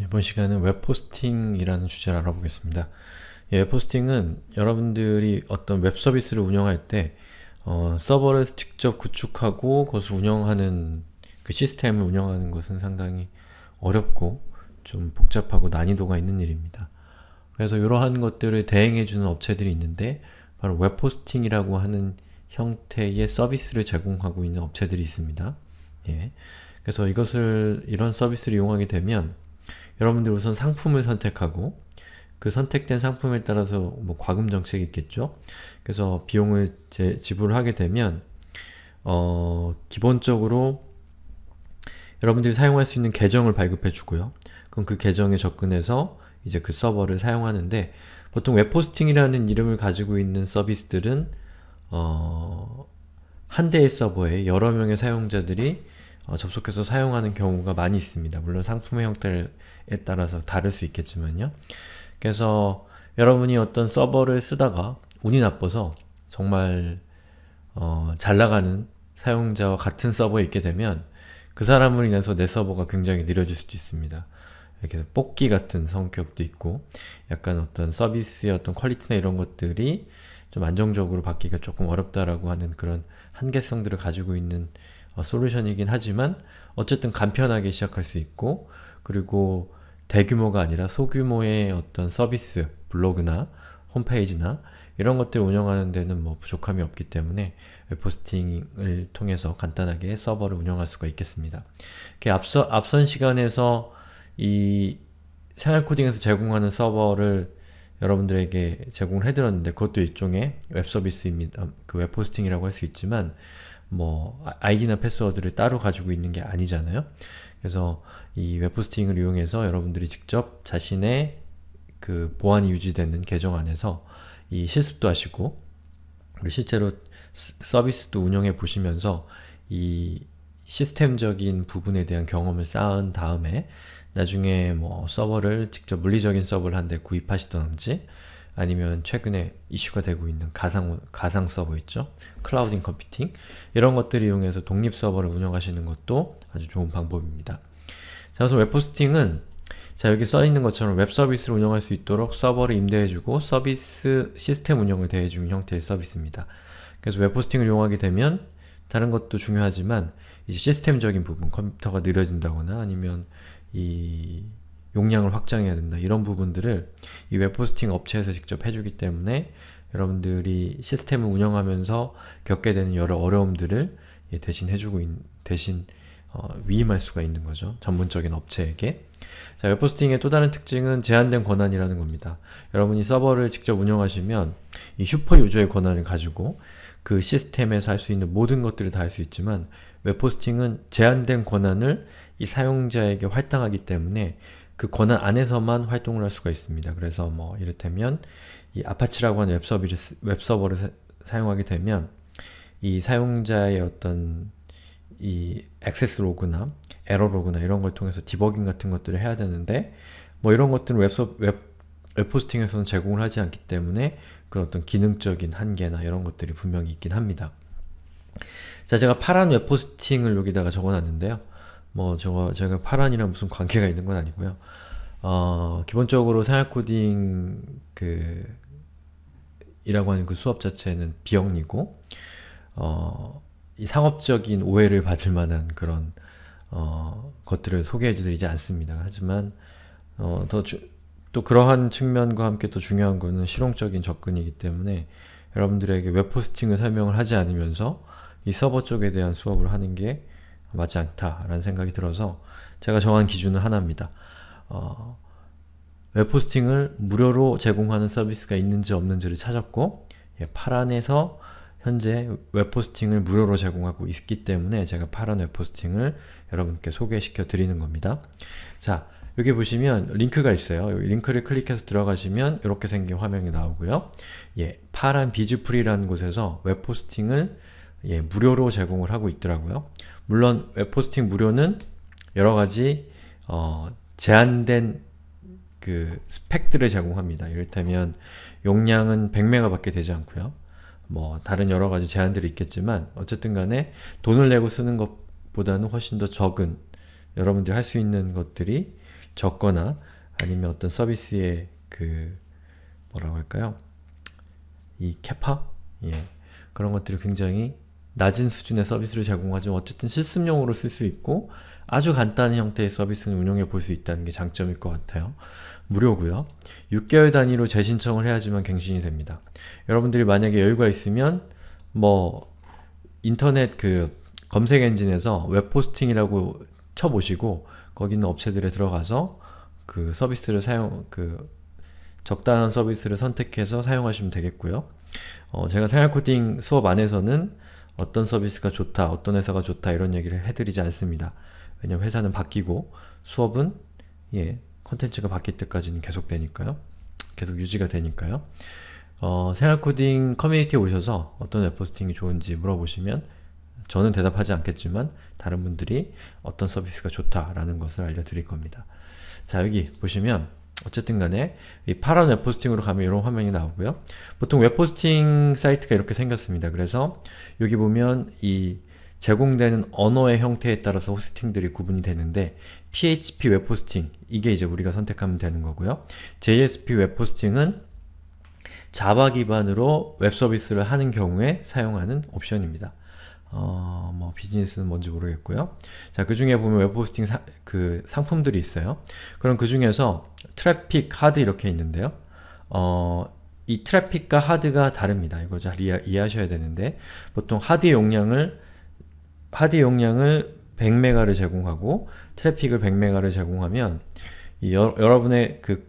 이번 시간은 웹포스팅이라는 주제를 알아보겠습니다. 예, 웹포스팅은 여러분들이 어떤 웹 서비스를 운영할 때 어, 서버를 직접 구축하고 그것을 운영하는 그 시스템을 운영하는 것은 상당히 어렵고 좀 복잡하고 난이도가 있는 일입니다. 그래서 이러한 것들을 대행해주는 업체들이 있는데 바로 웹포스팅이라고 하는 형태의 서비스를 제공하고 있는 업체들이 있습니다. 예. 그래서 이것을 이런 서비스를 이용하게 되면 여러분들 우선 상품을 선택하고 그 선택된 상품에 따라서 뭐 과금 정책이 있겠죠? 그래서 비용을 제, 지불하게 되면 어, 기본적으로 여러분들이 사용할 수 있는 계정을 발급해 주고요. 그럼 그 계정에 접근해서 이제 그 서버를 사용하는데 보통 웹포스팅이라는 이름을 가지고 있는 서비스들은 어, 한 대의 서버에 여러 명의 사용자들이 어, 접속해서 사용하는 경우가 많이 있습니다. 물론 상품의 형태에 따라서 다를 수 있겠지만요. 그래서 여러분이 어떤 서버를 쓰다가 운이 나빠서 정말 어, 잘 나가는 사용자와 같은 서버에 있게 되면 그 사람으로 인해서 내 서버가 굉장히 느려질 수도 있습니다. 이렇게 뽑기 같은 성격도 있고 약간 어떤 서비스의 어떤 퀄리티나 이런 것들이 좀 안정적으로 받기가 조금 어렵다라고 하는 그런 한계성들을 가지고 있는 어, 솔루션이긴 하지만 어쨌든 간편하게 시작할 수 있고 그리고 대규모가 아니라 소규모의 어떤 서비스, 블로그나 홈페이지나 이런 것들 운영하는 데는 뭐 부족함이 없기 때문에 웹포스팅을 통해서 간단하게 서버를 운영할 수가 있겠습니다. 이렇게 앞서, 앞선 시간에서 이 생활코딩에서 제공하는 서버를 여러분들에게 제공을 해드렸는데 그것도 일종의 웹서비스입니다. 그 웹포스팅이라고 할 수 있지만 뭐 아, 아이디나 패스워드를 따로 가지고 있는 게 아니잖아요. 그래서 이 웹포스팅을 이용해서 여러분들이 직접 자신의 그 보안이 유지되는 계정 안에서 이 실습도 하시고 그리고 실제로 서비스도 운영해 보시면서 이 시스템적인 부분에 대한 경험을 쌓은 다음에 나중에 뭐 서버를 직접 물리적인 서버를 한 대 구입하시던지 아니면 최근에 이슈가 되고 있는 가상, 가상 서버 있죠? 클라우딩 컴퓨팅 이런 것들을 이용해서 독립 서버를 운영하시는 것도 아주 좋은 방법입니다. 자 우선 웹포스팅은 자 여기 써있는 것처럼 웹서비스를 운영할 수 있도록 서버를 임대해주고 서비스 시스템 운영을 대해주는 형태의 서비스입니다. 그래서 웹포스팅을 이용하게 되면 다른 것도 중요하지만 이제 시스템적인 부분, 컴퓨터가 느려진다거나 아니면 이 용량을 확장해야 된다. 이런 부분들을 이 웹포스팅 업체에서 직접 해주기 때문에 여러분들이 시스템을 운영하면서 겪게 되는 여러 어려움들을 예, 대신 해주고 있, 대신 어, 위임할 수가 있는 거죠. 전문적인 업체에게. 자, 웹포스팅의 또 다른 특징은 제한된 권한이라는 겁니다. 여러분이 서버를 직접 운영하시면 이 슈퍼 유저의 권한을 가지고 그 시스템에서 할 수 있는 모든 것들을 다 할 수 있지만 웹포스팅은 제한된 권한을 이 사용자에게 할당하기 때문에 그 권한 안에서만 활동을 할 수가 있습니다. 그래서 뭐 이를테면 이 아파치라고 하는 웹서비를, 웹서버를 사, 사용하게 되면 이 사용자의 어떤 이 액세스 로그나 에러 로그나 이런 걸 통해서 디버깅 같은 것들을 해야 되는데 뭐 이런 것들은 웹서, 웹, 웹포스팅에서는 제공을 하지 않기 때문에 그런 어떤 기능적인 한계나 이런 것들이 분명히 있긴 합니다. 자, 제가 파란 웹포스팅을 여기다가 적어놨는데요. 뭐 저와 제가 파란이랑 무슨 관계가 있는 건 아니고요. 어, 기본적으로 생활 코딩 그 이라고 하는 그 수업 자체는 비영리고 어, 이 상업적인 오해를 받을 만한 그런 어, 것들을 소개해드리지 않습니다. 하지만 어, 더또 그러한 측면과 함께 또 중요한 것은 실용적인 접근이기 때문에 여러분들에게 웹포스팅을 설명을 하지 않으면서 이 서버 쪽에 대한 수업을 하는 게 맞지 않다라는 생각이 들어서 제가 정한 기준은 하나입니다. 어, 웹포스팅을 무료로 제공하는 서비스가 있는지 없는지를 찾았고 예, 파란에서 현재 웹포스팅을 무료로 제공하고 있기 때문에 제가 파란 웹포스팅을 여러분께 소개시켜 드리는 겁니다. 자, 여기 보시면 링크가 있어요. 링크를 클릭해서 들어가시면 이렇게 생긴 화면이 나오고요. 예, 파란 비즈프리라는 곳에서 웹포스팅을 예, 무료로 제공을 하고 있더라고요. 물론 웹포스팅 무료는 여러가지 어, 제한된 그 스펙들을 제공합니다. 이를테면 용량은 100메가밖에 되지 않고요. 뭐 다른 여러가지 제한들이 있겠지만 어쨌든 간에 돈을 내고 쓰는 것보다는 훨씬 더 적은 여러분들이 할 수 있는 것들이 적거나 아니면 어떤 서비스의 그 뭐라고 할까요? 이 캐파? 예. 그런 것들이 굉장히 낮은 수준의 서비스를 제공하지만 어쨌든 실습용으로 쓸 수 있고 아주 간단한 형태의 서비스는 운영해 볼 수 있다는 게 장점일 것 같아요. 무료고요 6개월 단위로 재신청을 해야지만 갱신이 됩니다. 여러분들이 만약에 여유가 있으면 뭐 인터넷 그 검색 엔진에서 웹포스팅이라고 쳐보시고 거기 있는 업체들에 들어가서 그 서비스를 사용, 그 적당한 서비스를 선택해서 사용하시면 되겠고요. 어, 제가 생활코딩 수업 안에서는 어떤 서비스가 좋다, 어떤 회사가 좋다 이런 얘기를 해드리지 않습니다. 왜냐면 회사는 바뀌고 수업은 예, 컨텐츠가 바뀔 때까지는 계속 되니까요. 계속 유지가 되니까요. 어, 생활코딩 커뮤니티에 오셔서 어떤 웹포스팅이 좋은지 물어보시면 저는 대답하지 않겠지만 다른 분들이 어떤 서비스가 좋다라는 것을 알려드릴 겁니다. 자 여기 보시면 어쨌든 간에 이 파란 웹포스팅으로 가면 이런 화면이 나오고요. 보통 웹포스팅 사이트가 이렇게 생겼습니다. 그래서 여기 보면 이 제공되는 언어의 형태에 따라서 호스팅들이 구분이 되는데 PHP 웹포스팅, 이게 이제 우리가 선택하면 되는 거고요. JSP 웹포스팅은 자바 기반으로 웹서비스를 하는 경우에 사용하는 옵션입니다. 어, 뭐 비즈니스는 뭔지 모르겠고요. 자, 그 중에 보면 웹호스팅 사, 그 상품들이 있어요. 그럼 그 중에서 트래픽, 하드 이렇게 있는데요. 어, 이 트래픽과 하드가 다릅니다. 이거 잘 이해, 이해하셔야 되는데 보통 하드 용량을 하드 용량을 100메가를 제공하고 트래픽을 100메가를 제공하면 여, 여러분의 그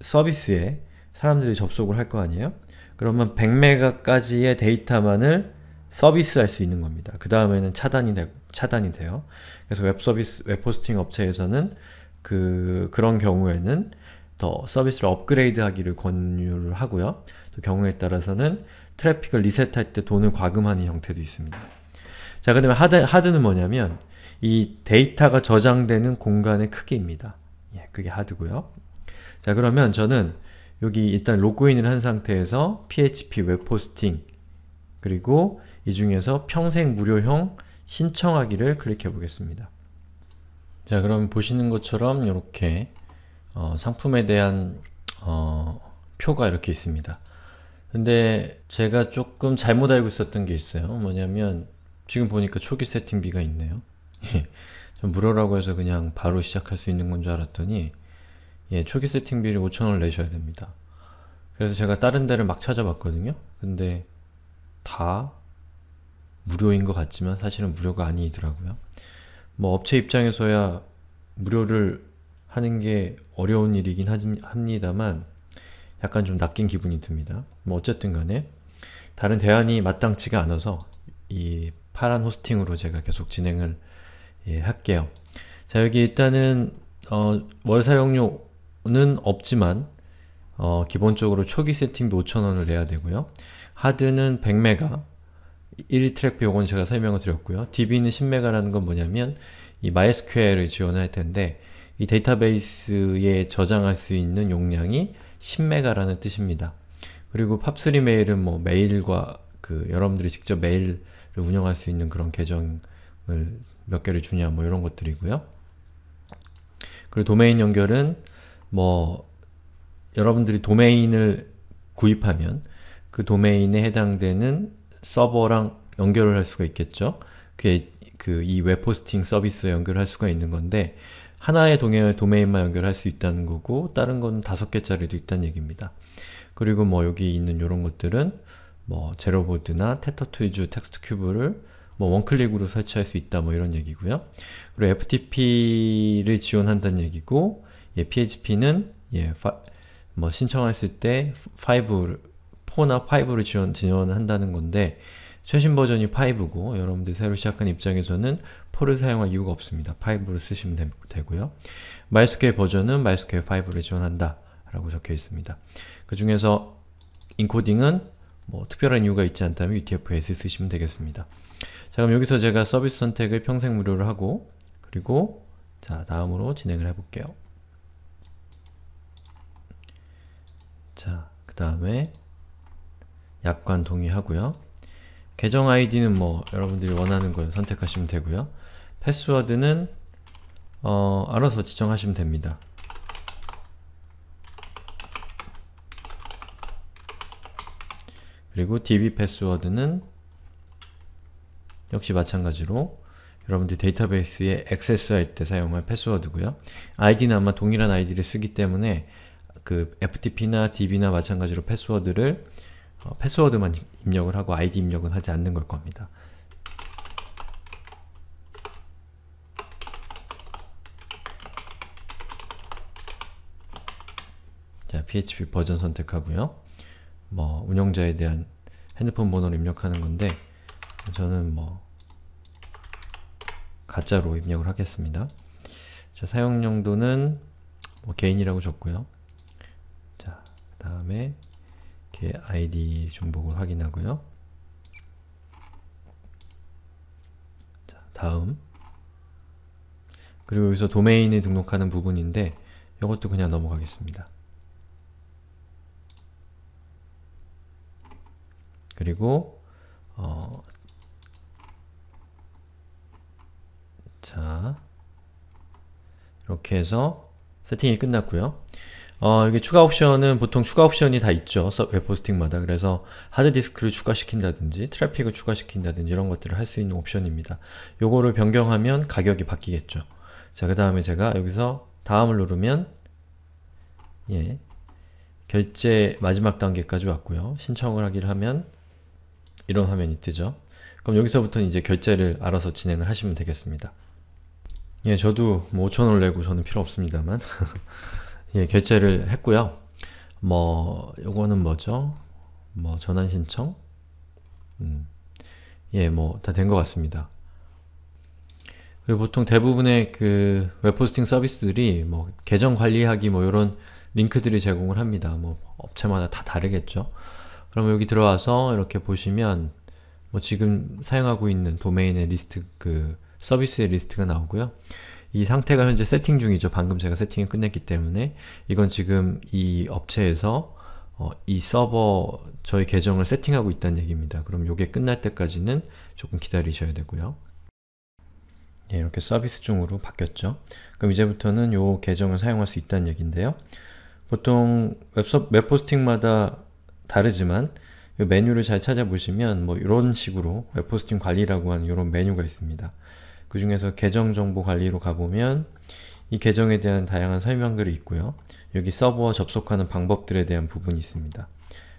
서비스에 사람들이 접속을 할 거 아니에요? 그러면 100메가까지의 데이터만을 서비스할 수 있는 겁니다. 그 다음에는 차단이, 되, 차단이 돼요. 그래서 웹 서비스, 웹 호스팅 업체에서는 그, 그런 경우에는 더 서비스를 업그레이드 하기를 권유를 하고요. 또 경우에 따라서는 트래픽을 리셋할 때 돈을 과금하는 형태도 있습니다. 자, 그 다음에 하드, 하드는 뭐냐면 이 데이터가 저장되는 공간의 크기입니다. 예, 그게 하드고요. 자, 그러면 저는 여기 일단 로그인을 한 상태에서 php 웹 호스팅 그리고 이 중에서 평생 무료형 신청하기를 클릭해 보겠습니다. 자 그럼 보시는 것처럼 이렇게 어, 상품에 대한 어, 표가 이렇게 있습니다. 근데 제가 조금 잘못 알고 있었던 게 있어요. 뭐냐면 지금 보니까 초기 세팅비가 있네요. 전 예. 무료라고 해서 그냥 바로 시작할 수 있는 건 줄 알았더니 예, 초기 세팅비를 5천원을 내셔야 됩니다. 그래서 제가 다른 데를 막 찾아봤거든요. 근데 다 무료인 것 같지만 사실은 무료가 아니더라고요. 뭐 업체 입장에서야 무료를 하는 게 어려운 일이긴 합니다만 약간 좀 낚인 기분이 듭니다. 뭐 어쨌든 간에 다른 대안이 마땅치가 않아서 이 파란 호스팅으로 제가 계속 진행을 예, 할게요. 자 여기 일단은 어, 월 사용료는 없지만 어, 기본적으로 초기 세팅도 5,000원을 내야 되고요. 하드는 100메가, 1트랙 비용 제가 설명을 드렸고요. DB는 10메가라는 건 뭐냐면 이 MySQL을 지원할 텐데 이 데이터베이스에 저장할 수 있는 용량이 10메가라는 뜻입니다. 그리고 팝3 메일은 뭐 메일과 그 여러분들이 직접 메일을 운영할 수 있는 그런 계정을 몇 개를 주냐 뭐 이런 것들이고요. 그리고 도메인 연결은 뭐 여러분들이 도메인을 구입하면 그 도메인에 해당되는 서버랑 연결을 할 수가 있겠죠? 그게 그 이 웹포스팅 서비스에 연결할 수가 있는 건데 하나의 동의, 도메인만 연결할 수 있다는 거고 다른 건 다섯 개짜리도 있다는 얘기입니다. 그리고 뭐 여기 있는 요런 것들은 뭐 제로보드나 테터토이즈 텍스트 큐브를 뭐 원클릭으로 설치할 수 있다 뭐 이런 얘기고요. 그리고 FTP를 지원한다는 얘기고 예, PHP는 예, 파, 뭐 신청했을 때 5, 4나 5를 지원, 지원한다는 건데 최신 버전이 5고 여러분들이 새로 시작한 입장에서는 4를 사용할 이유가 없습니다. 5를 쓰시면 되, 고요 말스퀘어 버전은 말스퀘어 5를 지원한다 라고 적혀 있습니다. 그 중에서 인코딩은 뭐 특별한 이유가 있지 않다면 UTF-8 쓰시면 되겠습니다. 자 그럼 여기서 제가 서비스 선택을 평생 무료로 하고 그리고 자 다음으로 진행을 해볼게요. 자, 그 다음에 약관 동의하고요. 계정 아이디는 뭐 여러분들이 원하는 걸 선택하시면 되고요. 패스워드는 어, 알아서 지정하시면 됩니다. 그리고 db 패스워드는 역시 마찬가지로 여러분들 데이터베이스에 액세스할 때 사용할 패스워드고요. 아이디는 아마 동일한 아이디를 쓰기 때문에 그 FTP나 DB나 마찬가지로 패스워드를 어, 패스워드만 입력을 하고 ID 입력은 하지 않는 걸 겁니다. 자, PHP 버전 선택하고요. 뭐 운영자에 대한 핸드폰 번호를 입력하는 건데 저는 뭐 가짜로 입력을 하겠습니다. 자, 사용 용도는 뭐 개인이라고 적고요. 다음에 걔 id 중복을 확인하고요. 자, 다음 그리고 여기서 도메인을 등록하는 부분인데 이것도 그냥 넘어가겠습니다. 그리고 어, 자 이렇게 해서 세팅이 끝났고요. 어, 이게 추가 옵션은 보통 추가 옵션이 다 있죠. 웹포스팅마다. 그래서 하드디스크를 추가시킨다든지 트래픽을 추가시킨다든지 이런 것들을 할 수 있는 옵션입니다. 요거를 변경하면 가격이 바뀌겠죠. 자, 그 다음에 제가 여기서 다음을 누르면 예, 결제 마지막 단계까지 왔고요. 신청을 하기를 하면 이런 화면이 뜨죠. 그럼 여기서부터는 이제 결제를 알아서 진행을 하시면 되겠습니다. 예, 저도 뭐 5,000원을 내고 저는 필요 없습니다만 예, 결제를 했고요. 뭐 요거는 뭐죠? 뭐 전환 신청? 음. 예, 뭐 다 된 것 같습니다. 그리고 보통 대부분의 그 웹포스팅 서비스들이 뭐 계정 관리하기 뭐 이런 링크들이 제공을 합니다. 뭐 업체마다 다 다르겠죠. 그럼 여기 들어와서 이렇게 보시면 뭐 지금 사용하고 있는 도메인의 리스트 그 서비스의 리스트가 나오고요. 이 상태가 현재 세팅 중이죠. 방금 제가 세팅을 끝냈기 때문에 이건 지금 이 업체에서 어, 이 서버 저희 계정을 세팅하고 있다는 얘기입니다. 그럼 이게 끝날 때까지는 조금 기다리셔야 되고요. 예, 이렇게 서비스 중으로 바뀌었죠. 그럼 이제부터는 이 계정을 사용할 수 있다는 얘기인데요. 보통 웹서, 웹포스팅마다 다르지만 이 메뉴를 잘 찾아보시면 뭐 이런 식으로 웹포스팅 관리라고 하는 이런 메뉴가 있습니다. 그 중에서 계정정보관리로 가보면 이 계정에 대한 다양한 설명들이 있고요. 여기 서버와 접속하는 방법들에 대한 부분이 있습니다.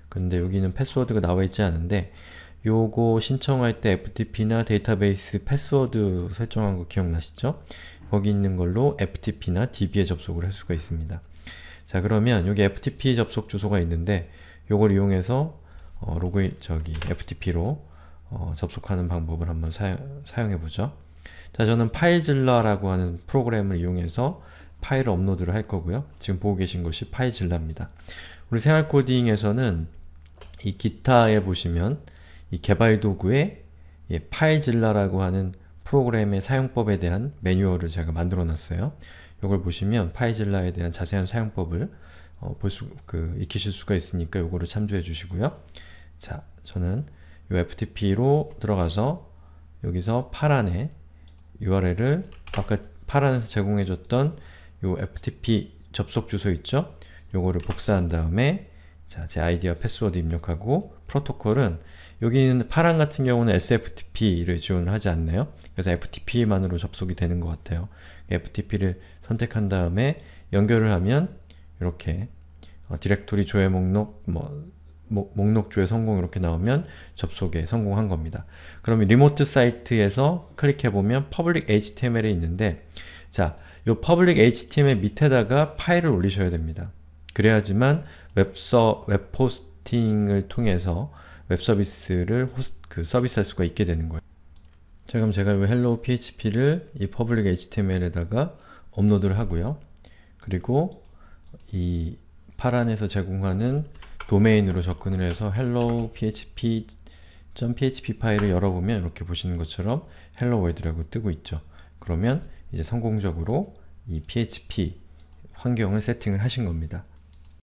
근데 여기는 패스워드가 나와있지 않은데 요거 신청할 때 FTP나 데이터베이스 패스워드 설정한 거 기억나시죠? 거기 있는 걸로 FTP나 DB에 접속을 할 수가 있습니다. 자 그러면 여기 FTP 접속 주소가 있는데 요걸 이용해서 어, 로그인 저기 FTP로 어, 접속하는 방법을 한번 사 사용해보죠. 자, 저는 파이질라라고 하는 프로그램을 이용해서 파일을 업로드를 할 거고요. 지금 보고 계신 것이 파이질라입니다. 우리 생활코딩에서는 이 기타에 보시면 이 개발 도구에 예, 파이질라라고 하는 프로그램의 사용법에 대한 매뉴얼을 제가 만들어 놨어요. 이걸 보시면 파이질라에 대한 자세한 사용법을 어, 볼 수, 그, 익히실 수가 있으니까 요거를 참조해 주시고요. 자, 저는 요 FTP로 들어가서 여기서 파란에 URL을 아까 파란에서 제공해줬던 이 FTP 접속 주소 있죠? 요거를 복사한 다음에 자, 제 아이디와 패스워드 입력하고 프로토콜은 여기 있는 파란 같은 경우는 SFTP를 지원을 하지 않네요. 그래서 FTP만으로 접속이 되는 것 같아요. FTP를 선택한 다음에 연결을 하면 이렇게 어, 디렉토리 조회 목록 뭐 목록조에 성공 이렇게 나오면 접속에 성공한 겁니다. 그러면 리모트 사이트에서 클릭해보면 public html이 있는데 자, 요 public html 밑에다가 파일을 올리셔야 됩니다. 그래야지만 웹서, 웹포스팅을 통해서 웹서비스를 그 서비스할 수가 있게 되는 거예요. 자, 그럼 제가 왜 hello php를 이 public html에다가 업로드를 하고요. 그리고 이 파란에서 제공하는 도메인으로 접근을 해서 hello php .php 파일을 열어보면 이렇게 보시는 것처럼 hello world라고 뜨고 있죠. 그러면 이제 성공적으로 이 php 환경을 세팅을 하신 겁니다.